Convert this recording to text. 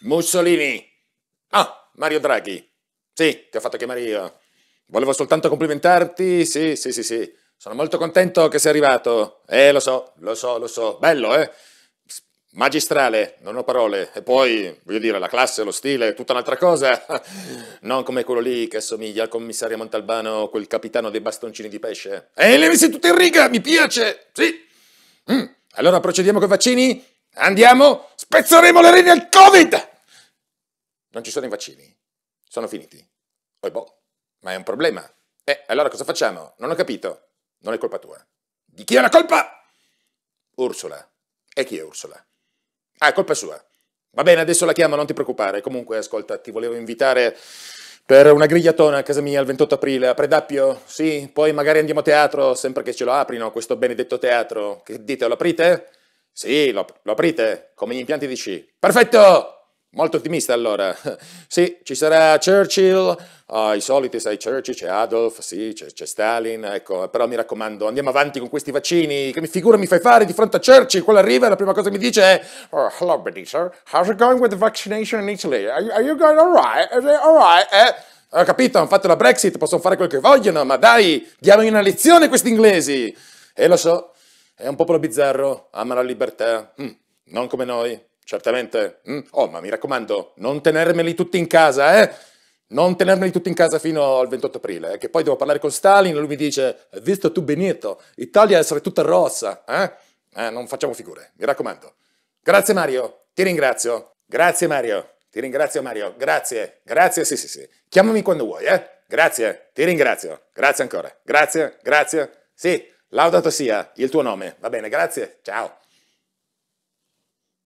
Mussolini. Ah, Mario Draghi. Sì, ti ho fatto chiamare io. Volevo soltanto complimentarti. Sì, sì, sì, sì. Sono molto contento che sei arrivato. Eh, lo so, lo so, lo so. Bello, eh? Magistrale, non ho parole. E poi, voglio dire, la classe, lo stile, tutta un'altra cosa. Non come quello lì che assomiglia al commissario Montalbano, quel capitano dei bastoncini di pesce. Eh, le messe tutte in riga, mi piace! Sì! Mm. Allora procediamo con i vaccini? Andiamo? Spezzeremo le reni al Covid! non ci sono i vaccini, sono finiti. Oh, boh, ma è un problema. Eh, allora cosa facciamo? Non ho capito. Non è colpa tua. Di chi è la colpa? Ursula. E chi è Ursula? Ah, è colpa sua. Va bene, adesso la chiamo, non ti preoccupare. Comunque, ascolta, ti volevo invitare per una grigliatona a casa mia il 28 aprile, a Predappio. Sì, poi magari andiamo a teatro, sempre che ce lo aprino, questo benedetto teatro. Che dite, lo aprite? Sì, lo, lo aprite, come gli impianti di sci. Perfetto! Molto ottimista allora. Sì, ci sarà Churchill, oh, i soliti, sai, Churchill, c'è Adolf, sì, c'è, Stalin, ecco, però mi raccomando, andiamo avanti con questi vaccini, che figura mi fai fare di fronte a Churchill? Quello arriva e la prima cosa che mi dice è oh, hello, buddy, sir, how's it going with the vaccination in Italy? Are you, are you going alright? Alright, eh? Ho capito, hanno fatto la Brexit, possono fare quel che vogliono, ma dai, diamogli una lezione questi inglesi! E lo so, è un popolo bizzarro, ama la libertà, hm, non come noi. Certamente, mm. oh, ma mi raccomando, non tenermeli tutti in casa, eh? Non tenermeli tutti in casa fino al 28 aprile, eh? che poi devo parlare con Stalin e lui mi dice, visto tu Benito, Italia essere tutta rossa, eh? eh? Non facciamo figure, mi raccomando. Grazie Mario, ti ringrazio. Grazie Mario, ti ringrazio Mario, grazie, grazie, sì sì sì. Chiamami quando vuoi, eh? Grazie, ti ringrazio, grazie ancora, grazie, grazie. Sì, laudato sia il tuo nome, va bene, grazie, ciao.